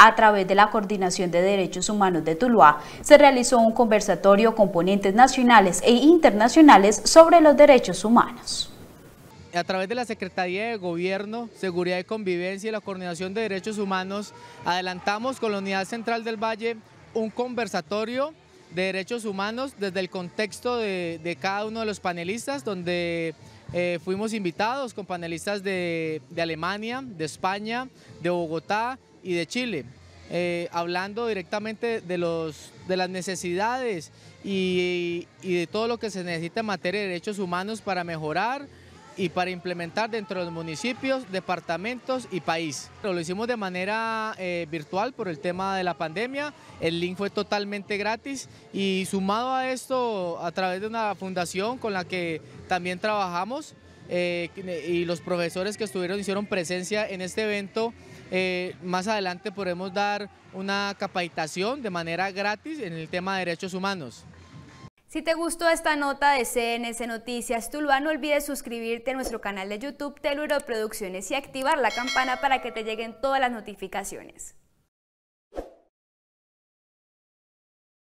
a través de la Coordinación de Derechos Humanos de Tuluá, se realizó un conversatorio con ponentes nacionales e internacionales sobre los derechos humanos. A través de la Secretaría de Gobierno, Seguridad y Convivencia y la Coordinación de Derechos Humanos, adelantamos con la Unidad Central del Valle un conversatorio de derechos humanos desde el contexto de, cada uno de los panelistas, donde eh, fuimos invitados con panelistas de Alemania, de España, de Bogotá, y de Chile. Eh, hablando directamente de, los, de las necesidades y, de todo lo que se necesita en materia de derechos humanos para mejorar y para implementar dentro de los municipios, departamentos y país. lo hicimos de manera eh, virtual por el tema de la pandemia, el link fue totalmente gratis y sumado a esto a través de una fundación con la que también trabajamos, eh, eh, y los profesores que estuvieron hicieron presencia en este evento. Eh, más adelante podremos dar una capacitación de manera gratis en el tema de derechos humanos. Si te gustó esta nota de CNS Noticias Tuluá, no olvides suscribirte a nuestro canal de YouTube Teluro Producciones y activar la campana para que te lleguen todas las notificaciones.